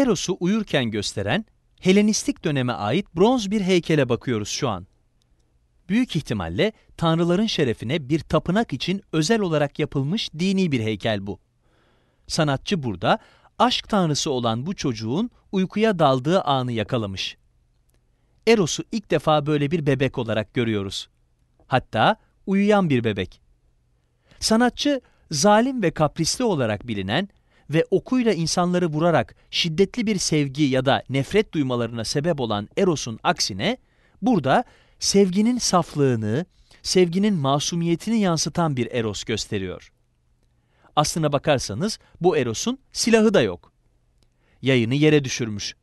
Eros'u uyurken gösteren Helenistik döneme ait bronz bir heykele bakıyoruz şu an. Büyük ihtimalle tanrıların şerefine bir tapınak için özel olarak yapılmış dini bir heykel bu. Sanatçı burada aşk tanrısı olan bu çocuğun uykuya daldığı anı yakalamış. Eros'u ilk defa böyle bir bebek olarak görüyoruz. Hatta uyuyan bir bebek. Sanatçı zalim ve kaprisli olarak bilinen ve okuyla insanları vurarak şiddetli bir sevgi ya da nefret duymalarına sebep olan Eros'un aksine burada sevginin saflığını, sevginin masumiyetini yansıtan bir Eros gösteriyor. Aslına bakarsanız bu Eros'un silahı da yok. Yayını yere düşürmüş.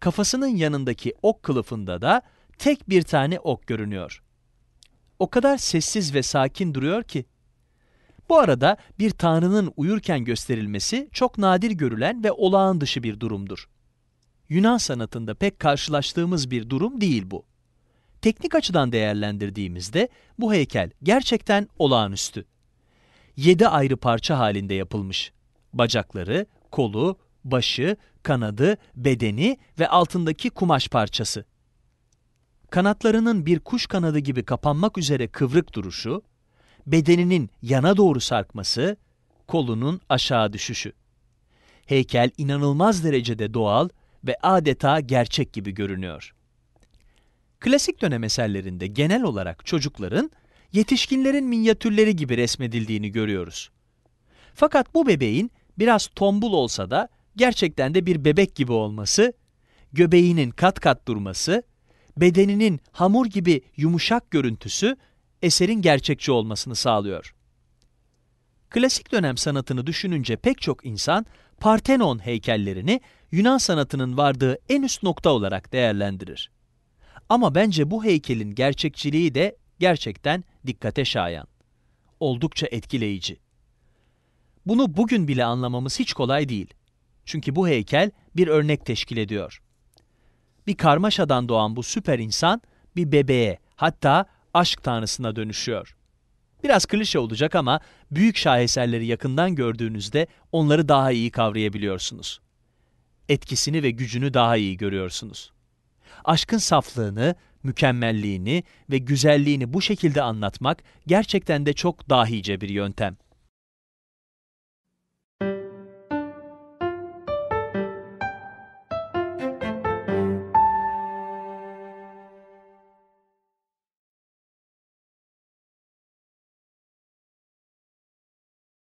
Kafasının yanındaki ok kılıfında da tek bir tane ok görünüyor. O kadar sessiz ve sakin duruyor ki bu arada bir tanrının uyurken gösterilmesi çok nadir görülen ve olağan dışı bir durumdur. Yunan sanatında pek karşılaştığımız bir durum değil bu. Teknik açıdan değerlendirdiğimizde bu heykel gerçekten olağanüstü. Yedi ayrı parça halinde yapılmış. Bacakları, kolu, başı, kanadı, bedeni ve altındaki kumaş parçası. Kanatlarının bir kuş kanadı gibi kapanmak üzere kıvrık duruşu, bedeninin yana doğru sarkması, kolunun aşağı düşüşü. Heykel inanılmaz derecede doğal ve adeta gerçek gibi görünüyor. Klasik dönem eserlerinde genel olarak çocukların, yetişkinlerin minyatürleri gibi resmedildiğini görüyoruz. Fakat bu bebeğin biraz tombul olsa da gerçekten de bir bebek gibi olması, göbeğinin kat kat durması, bedeninin hamur gibi yumuşak görüntüsü eserin gerçekçi olmasını sağlıyor. Klasik dönem sanatını düşününce pek çok insan Partenon heykellerini Yunan sanatının vardığı en üst nokta olarak değerlendirir. Ama bence bu heykelin gerçekçiliği de gerçekten dikkate şayan. Oldukça etkileyici. Bunu bugün bile anlamamız hiç kolay değil. Çünkü bu heykel bir örnek teşkil ediyor. Bir karmaşadan doğan bu süper insan bir bebeğe hatta aşk tanrısına dönüşüyor. Biraz klişe olacak ama büyük şaheserleri yakından gördüğünüzde onları daha iyi kavrayabiliyorsunuz. Etkisini ve gücünü daha iyi görüyorsunuz. Aşkın saflığını, mükemmelliğini ve güzelliğini bu şekilde anlatmak gerçekten de çok dahice bir yöntem.